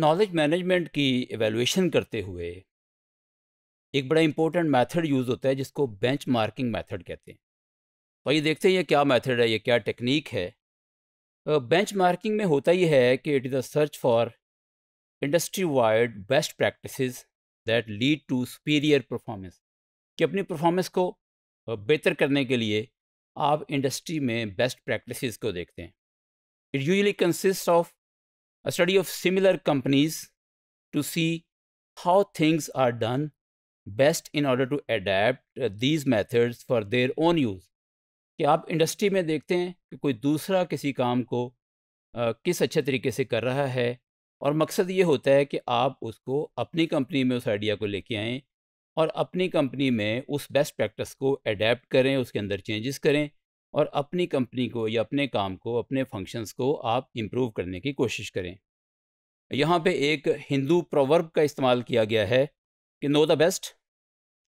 knowledge management की evaluation करते हुए एक बड़ा इंपॉर्टेंट मेथड यूज़ होता है जिसको बेंच मार्किंग मैथड कहते हैं तो ये देखते हैं ये क्या मेथड है ये क्या टेक्निक है बेंच मार्किंग में होता ही है कि it is a search for industry wide best practice that lead to superior performance कि अपनी परफॉर्मेंस को बेहतर करने के लिए आप इंडस्ट्री में बेस्ट प्रैक्टिस को देखते हैं it usually consist of a study of similar companies to see how things are done best in order to adapt uh, these methods for their own use कि आप इंडस्ट्री में देखते हैं कि कोई दूसरा किसी काम को किस अच्छे तरीके से कर रहा है और मकसद ये होता है कि आप उसको अपनी कंपनी में उस आइडिया को लेके आएँ और अपनी कंपनी में उस बेस्ट प्रैक्टिस को अडेप्ट करें उसके अंदर चेंजेस करें और अपनी कंपनी को या अपने काम को अपने फंक्शंस को आप इम्प्रूव करने की कोशिश करें यहाँ पे एक हिंदू प्रोवर्ब का इस्तेमाल किया गया है कि नो द बेस्ट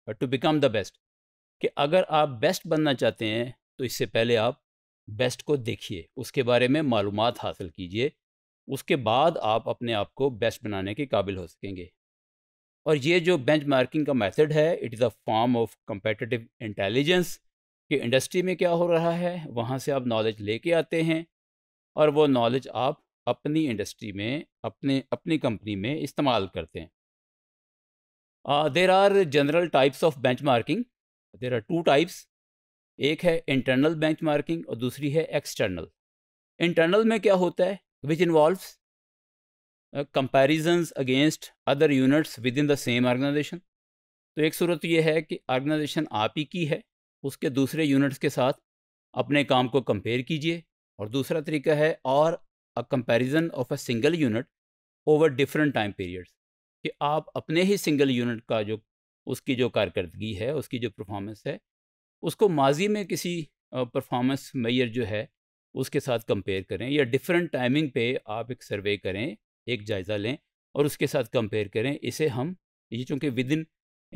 और टू बिकम द बेस्ट कि अगर आप बेस्ट बनना चाहते हैं तो इससे पहले आप बेस्ट को देखिए उसके बारे में मालूम हासिल कीजिए उसके बाद आप अपने आप को बेस्ट बनाने के काबिल हो सकेंगे और ये जो बेंच मार्किंग का मैथड है it is a form of competitive intelligence कि इंडस्ट्री में क्या हो रहा है वहाँ से आप नॉलेज लेके आते हैं और वो नॉलेज आप अपनी इंडस्ट्री में अपने अपनी कंपनी में इस्तेमाल करते हैं there are general types of benchmarking there are two types एक है इंटरनल बेंच मार्किंग और दूसरी है एक्सटर्नल इंटरनल में क्या होता है which involve comparison against other units within the same organization तो एक सूरत यह है कि ऑर्गेनाइजेशन आप ही की है उसके दूसरे यूनिट्स के साथ अपने काम को कंपेयर कीजिए और दूसरा तरीका है और a comparison of a single unit over different time periods कि आप अपने ही सिंगल यूनिट का जो उसकी जो कारकर्दगी है उसकी जो परफॉर्मेंस है उसको माजी में किसी परफॉर्मेंस मैयर जो है उसके साथ कंपेयर करें या डिफरेंट टाइमिंग पे आप एक सर्वे करें एक जायज़ा लें और उसके साथ कंपेयर करें इसे हम ये चूँकि विद इन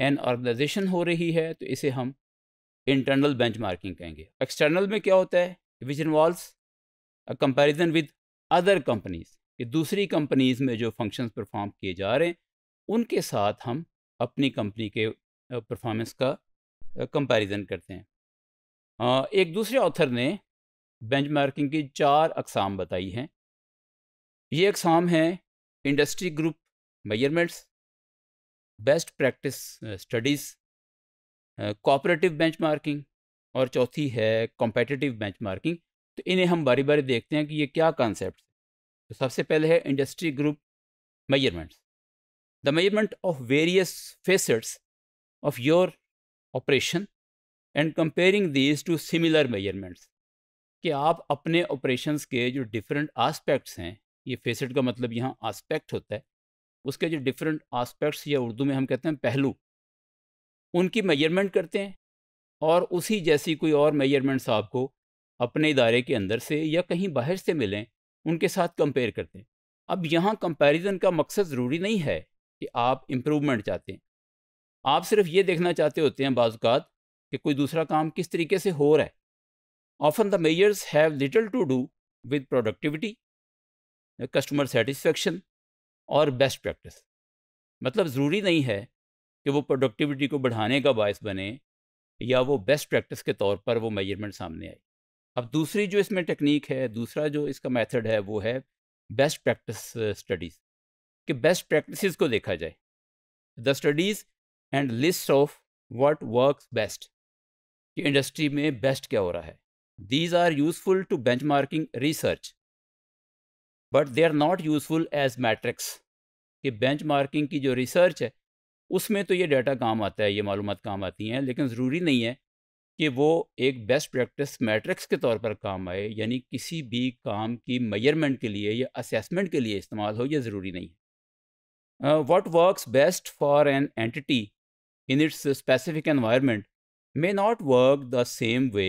एन ऑर्गेनाइजेशन हो रही है तो इसे हम इंटरनल बेंच मार्किंग कहेंगे एक्सटर्नल में क्या होता है which involve a comparison with other companies कि दूसरी कंपनीज में जो फंक्शंस परफॉर्म किए जा रहे हैं उनके साथ हम अपनी कंपनी के परफॉर्मेंस का कंपैरिजन करते हैं एक दूसरे ऑथर ने बेंचमार्किंग की चार अकसाम बताई हैं ये अकसाम हैं industry group measurements best practice studies cooperative benchmarking और चौथी है कॉम्पिटिटिव बेंचमार्किंग तो इन्हें हम बारी बारी देखते हैं कि ये क्या कॉन्सेप्ट तो सबसे पहले है industry group measurements the measurement of various facets of your operation and comparing these to similar measurements कि आप अपने ऑपरेशंस के जो डिफरेंट आस्पेक्ट्स हैं ये फेसेट का मतलब यहाँ आस्पेक्ट होता है उसके जो डिफरेंट आस्पेक्ट्स या उर्दू में हम कहते हैं पहलू उनकी मेजरमेंट करते हैं और उसी जैसी कोई और मेजरमेंट्स आपको अपने इदारे के अंदर से या कहीं बाहर से मिलें उनके साथ कंपेयर करते हैं अब यहाँ कंपैरिजन का मकसद ज़रूरी नहीं है कि आप इम्प्रूवमेंट चाहते हैं आप सिर्फ ये देखना चाहते होते हैं बाज़ात कि कोई दूसरा काम किस तरीके से हो रहा है often the measures have little to do with productivity customer satisfaction और बेस्ट प्रैक्टिस मतलब ज़रूरी नहीं है कि वो प्रोडक्टिविटी को बढ़ाने का बायस बने या वो बेस्ट प्रैक्टिस के तौर पर वो मेजरमेंट सामने आई अब दूसरी जो इसमें टेक्निक है दूसरा जो इसका मेथड है वो है बेस्ट प्रैक्टिस स्टडीज़ कि बेस्ट प्रैक्टिसेस को देखा जाए the studies and list of what works best कि इंडस्ट्री में बेस्ट क्या हो रहा है these are useful to benchmarking research but they are not useful as metrics कि बेंच मार्किंग की जो रिसर्च है उसमें तो ये डाटा काम आता है ये मालूम काम आती हैं लेकिन ज़रूरी नहीं है कि वो एक बेस्ट प्रैक्टिस मैट्रिक्स के तौर पर काम आए यानी किसी भी काम की मेजरमेंट के लिए या असेसमेंट के लिए इस्तेमाल हो ये ज़रूरी नहीं है what works best for an entity in its specific environment may not work the same way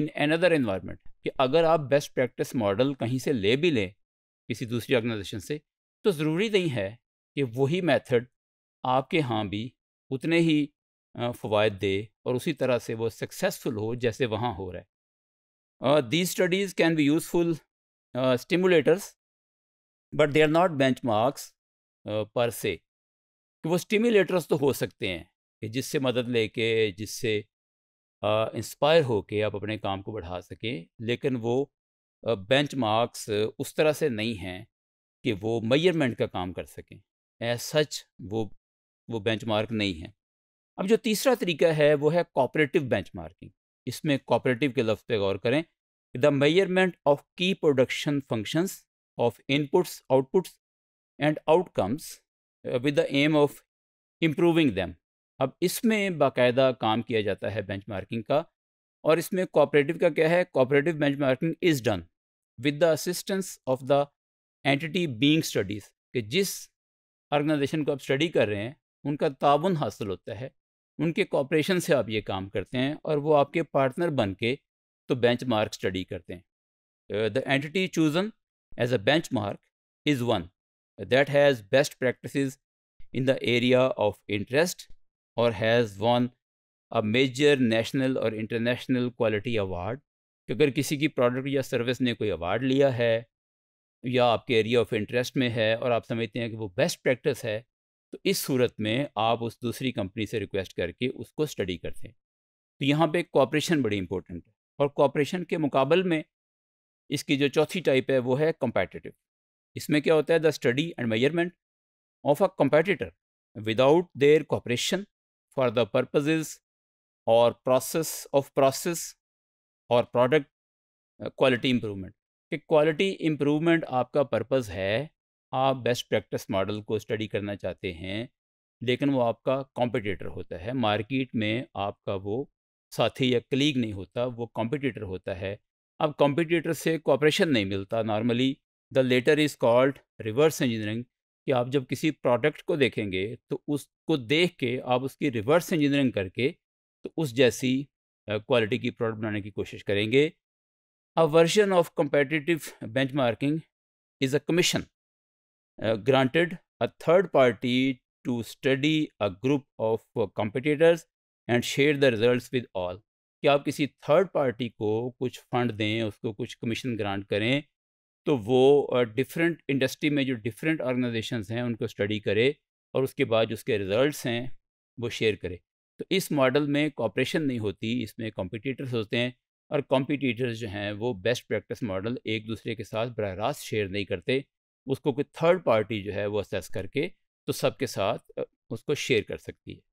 in another environment कि अगर आप बेस्ट प्रैक्टिस मॉडल कहीं से ले भी लें किसी दूसरी ऑर्गेनाइजेशन से तो ज़रूरी नहीं है कि वही मेथड आपके यहाँ भी उतने ही फ़वाद दे और उसी तरह से वो सक्सेसफुल हो जैसे वहाँ हो रहा है the studies can be useful stimulators but they are not benchmarks per se कि वो स्टिमुलेटर्स तो हो सकते हैं कि जिससे मदद लेके जिससे इंस्पायर हो के आप अपने काम को बढ़ा सकें लेकिन वो बेंच मार्क्स उस तरह से नहीं हैं कि वो मैयरमेंट का काम कर सकें एज सच वो वो बेंच नहीं है अब जो तीसरा तरीका है वो है कॉपरेटिव बेंच इसमें कॉपरेटिव के लफ्ज़ पे गौर करें the measurement of key production functions of inputs outputs and outcomes with the aim of improving them अब इसमें बाकायदा काम किया जाता है बेंच का और इसमें कॉपरेटिव का क्या है cooperative benchmarking is done with the assistance of the entity being studies कि जिस ऑर्गेनाइजेशन को आप स्टडी कर रहे हैं उनका ताउन हासिल होता है उनके कॉपरेशन से आप ये काम करते हैं और वो आपके पार्टनर बन के तो बेंच मार्क स्टडी करते हैं the entity chosen as a benchmark is one that has best practice in the area of interest और has won a major national और इंटरनेशनल क्वालिटी अवार्ड कि अगर किसी की प्रोडक्ट या सर्विस ने कोई अवार्ड लिया है या आपके एरिया ऑफ इंटरेस्ट में है और आप समझते हैं कि वो बेस्ट प्रैक्टिस है तो इस सूरत में आप उस दूसरी कंपनी से रिक्वेस्ट करके उसको स्टडी करते हैं तो यहाँ पे कॉपरेशन बड़ी इंपॉर्टेंट है और कॉपरेशन के मुकाबल में इसकी जो चौथी टाइप है वो है कंपेटिटिव इसमें क्या होता है the study and measurement of a competitor without their cooperation for the purposes और प्रोसेस ऑफ प्रोसेस और प्रोडक्ट क्वालिटी इम्प्रूवमेंट कि क्वालिटी इम्प्रूवमेंट आपका पर्पज़ है आप बेस्ट प्रैक्टिस मॉडल को स्टडी करना चाहते हैं लेकिन वो आपका कॉम्पिटिटर होता है मार्केट में आपका वो साथी या कलीग नहीं होता वो कॉम्पिटिटर होता है अब कॉम्पिटिटर से कॉपरेशन नहीं मिलता normally the latter is called reverse engineering कि आप जब किसी प्रोडक्ट को देखेंगे तो उसको देख के आप उसकी रिवर्स इंजीनियरिंग करके तो उस जैसी क्वालिटी की प्रोडक्ट बनाने की कोशिश करेंगे a version of competitive benchmarking is a commission granted a third party to study a group of uh, competitors and share the results with all कि आप किसी थर्ड पार्टी को कुछ फंड दें उसको कुछ कमीशन ग्रांट करें तो वो डिफरेंट इंडस्ट्री में जो डिफरेंट ऑर्गेनाइजेशंस हैं उनको स्टडी करे और उसके बाद जो उसके रिजल्ट्स हैं वो शेयर करे तो इस मॉडल में कॉपरेशन नहीं होती इसमें कॉम्पिटिटर्स होते हैं और कॉम्पिटिटर्स जो हैं वो बेस्ट प्रैक्टिस मॉडल एक दूसरे के साथ बरह रास्त शेयर नहीं करते उसको कोई थर्ड पार्टी जो है वो असेस करके तो सबके साथ उसको शेयर कर सकती है